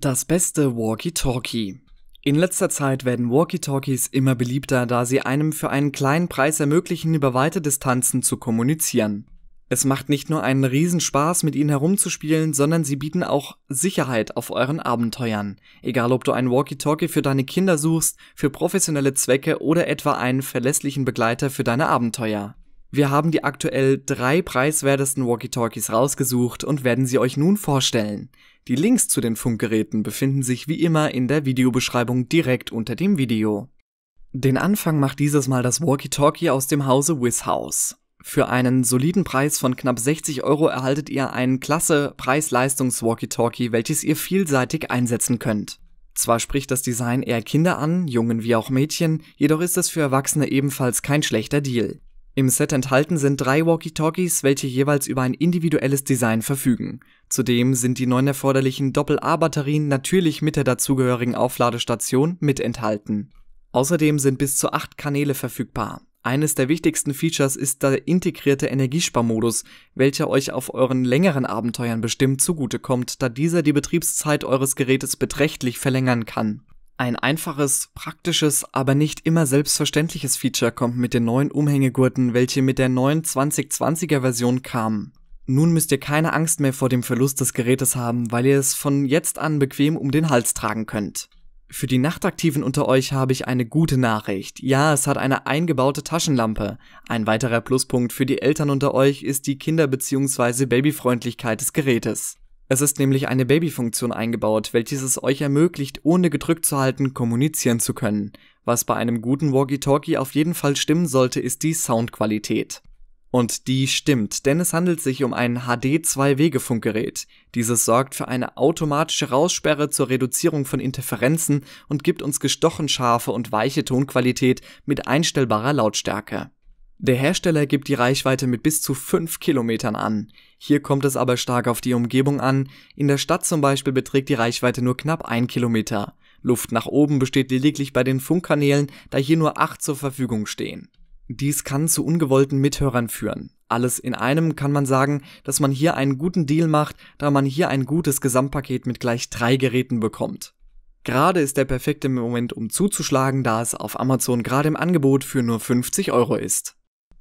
Das beste Walkie-Talkie. In letzter Zeit werden Walkie-Talkies immer beliebter, da sie einem für einen kleinen Preis ermöglichen, über weite Distanzen zu kommunizieren. Es macht nicht nur einen Riesenspaß, mit ihnen herumzuspielen, sondern sie bieten auch Sicherheit auf euren Abenteuern. Egal ob du einen Walkie-Talkie für deine Kinder suchst, für professionelle Zwecke oder etwa einen verlässlichen Begleiter für deine Abenteuer. Wir haben die aktuell drei preiswertesten Walkie-Talkies rausgesucht und werden sie euch nun vorstellen. Die Links zu den Funkgeräten befinden sich wie immer in der Videobeschreibung direkt unter dem Video. Den Anfang macht dieses Mal das Walkie-Talkie aus dem Hause Wiss House. Für einen soliden Preis von knapp 60 Euro erhaltet ihr einen klasse Preis-Leistungs-Walkie-Talkie, welches ihr vielseitig einsetzen könnt. Zwar spricht das Design eher Kinder an, Jungen wie auch Mädchen, jedoch ist es für Erwachsene ebenfalls kein schlechter Deal. Im Set enthalten sind drei Walkie-Talkies, welche jeweils über ein individuelles Design verfügen. Zudem sind die neun erforderlichen Doppel-A-Batterien natürlich mit der dazugehörigen Aufladestation mit enthalten. Außerdem sind bis zu acht Kanäle verfügbar. Eines der wichtigsten Features ist der integrierte Energiesparmodus, welcher euch auf euren längeren Abenteuern bestimmt zugutekommt, da dieser die Betriebszeit eures Gerätes beträchtlich verlängern kann. Ein einfaches, praktisches, aber nicht immer selbstverständliches Feature kommt mit den neuen Umhängegurten, welche mit der neuen 2020er Version kamen. Nun müsst ihr keine Angst mehr vor dem Verlust des Gerätes haben, weil ihr es von jetzt an bequem um den Hals tragen könnt. Für die Nachtaktiven unter euch habe ich eine gute Nachricht. Ja, es hat eine eingebaute Taschenlampe. Ein weiterer Pluspunkt für die Eltern unter euch ist die Kinder- bzw. Babyfreundlichkeit des Gerätes. Es ist nämlich eine Babyfunktion eingebaut, welches es euch ermöglicht, ohne gedrückt zu halten, kommunizieren zu können. Was bei einem guten Walkie-Talkie auf jeden Fall stimmen sollte, ist die Soundqualität. Und die stimmt, denn es handelt sich um ein HD-2-Wege-Funkgerät. Dieses sorgt für eine automatische Raussperre zur Reduzierung von Interferenzen und gibt uns gestochen scharfe und weiche Tonqualität mit einstellbarer Lautstärke. Der Hersteller gibt die Reichweite mit bis zu 5 Kilometern an. Hier kommt es aber stark auf die Umgebung an. In der Stadt zum Beispiel beträgt die Reichweite nur knapp 1 Kilometer. Luft nach oben besteht lediglich bei den Funkkanälen, da hier nur 8 zur Verfügung stehen. Dies kann zu ungewollten Mithörern führen. Alles in einem kann man sagen, dass man hier einen guten Deal macht, da man hier ein gutes Gesamtpaket mit gleich drei Geräten bekommt. Gerade ist der perfekte Moment, um zuzuschlagen, da es auf Amazon gerade im Angebot für nur 50 Euro ist.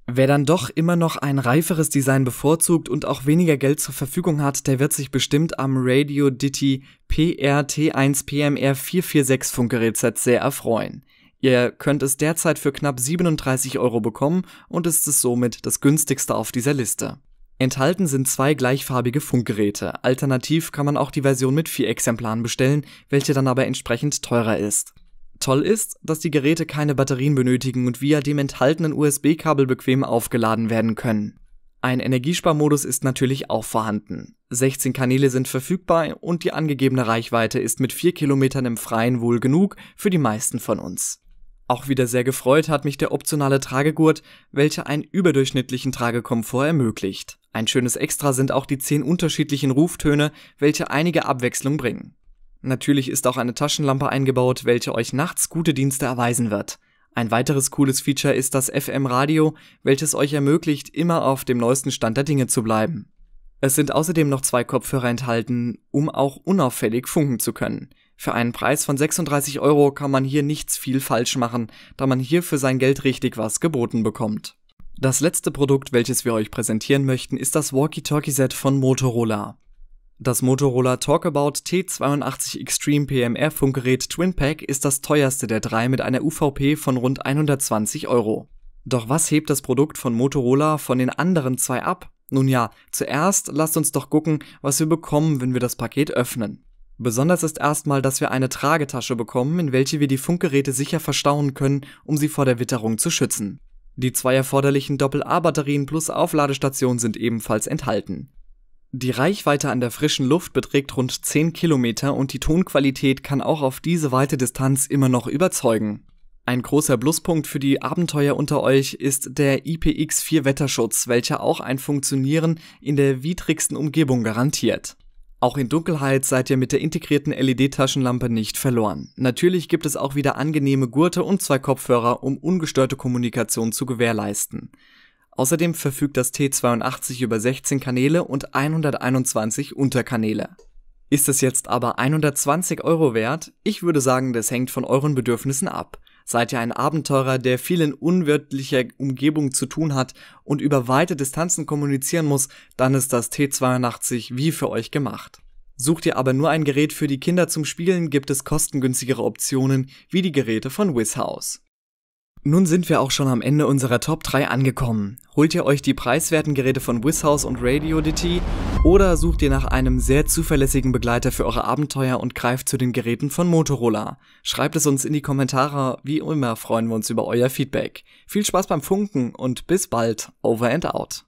Wer dann doch immer noch ein reiferes Design bevorzugt und auch weniger Geld zur Verfügung hat, der wird sich bestimmt am Radio Ditty PRT1 PMR 446 funkgerätset sehr erfreuen. Ihr könnt es derzeit für knapp 37 Euro bekommen und ist es somit das günstigste auf dieser Liste. Enthalten sind zwei gleichfarbige Funkgeräte. Alternativ kann man auch die Version mit vier Exemplaren bestellen, welche dann aber entsprechend teurer ist. Toll ist, dass die Geräte keine Batterien benötigen und via dem enthaltenen USB-Kabel bequem aufgeladen werden können. Ein Energiesparmodus ist natürlich auch vorhanden. 16 Kanäle sind verfügbar und die angegebene Reichweite ist mit 4 Kilometern im Freien wohl genug für die meisten von uns. Auch wieder sehr gefreut hat mich der optionale Tragegurt, welcher einen überdurchschnittlichen Tragekomfort ermöglicht. Ein schönes Extra sind auch die 10 unterschiedlichen Ruftöne, welche einige Abwechslung bringen. Natürlich ist auch eine Taschenlampe eingebaut, welche euch nachts gute Dienste erweisen wird. Ein weiteres cooles Feature ist das FM-Radio, welches euch ermöglicht, immer auf dem neuesten Stand der Dinge zu bleiben. Es sind außerdem noch zwei Kopfhörer enthalten, um auch unauffällig funken zu können. Für einen Preis von 36 Euro kann man hier nichts viel falsch machen, da man hier für sein Geld richtig was geboten bekommt. Das letzte Produkt, welches wir euch präsentieren möchten, ist das Walkie-Talkie-Set von Motorola. Das Motorola Talkabout T82 Extreme PMR Funkgerät TwinPack ist das teuerste der drei mit einer UVP von rund 120 Euro. Doch was hebt das Produkt von Motorola von den anderen zwei ab? Nun ja, zuerst lasst uns doch gucken, was wir bekommen, wenn wir das Paket öffnen. Besonders ist erstmal, dass wir eine Tragetasche bekommen, in welche wir die Funkgeräte sicher verstauen können, um sie vor der Witterung zu schützen. Die zwei erforderlichen Doppel-A-Batterien plus Aufladestation sind ebenfalls enthalten. Die Reichweite an der frischen Luft beträgt rund 10 Kilometer und die Tonqualität kann auch auf diese weite Distanz immer noch überzeugen. Ein großer Pluspunkt für die Abenteuer unter euch ist der IPX4 Wetterschutz, welcher auch ein Funktionieren in der widrigsten Umgebung garantiert. Auch in Dunkelheit seid ihr mit der integrierten LED-Taschenlampe nicht verloren. Natürlich gibt es auch wieder angenehme Gurte und zwei Kopfhörer, um ungestörte Kommunikation zu gewährleisten. Außerdem verfügt das T82 über 16 Kanäle und 121 Unterkanäle. Ist es jetzt aber 120 Euro wert? Ich würde sagen, das hängt von euren Bedürfnissen ab. Seid ihr ein Abenteurer, der viel in unwirtlicher Umgebung zu tun hat und über weite Distanzen kommunizieren muss, dann ist das T82 wie für euch gemacht. Sucht ihr aber nur ein Gerät für die Kinder zum Spielen, gibt es kostengünstigere Optionen wie die Geräte von Wizhouse. Nun sind wir auch schon am Ende unserer Top 3 angekommen. Holt ihr euch die preiswerten Geräte von Wisshaus und Radiodity oder sucht ihr nach einem sehr zuverlässigen Begleiter für eure Abenteuer und greift zu den Geräten von Motorola? Schreibt es uns in die Kommentare, wie immer freuen wir uns über euer Feedback. Viel Spaß beim Funken und bis bald, over and out.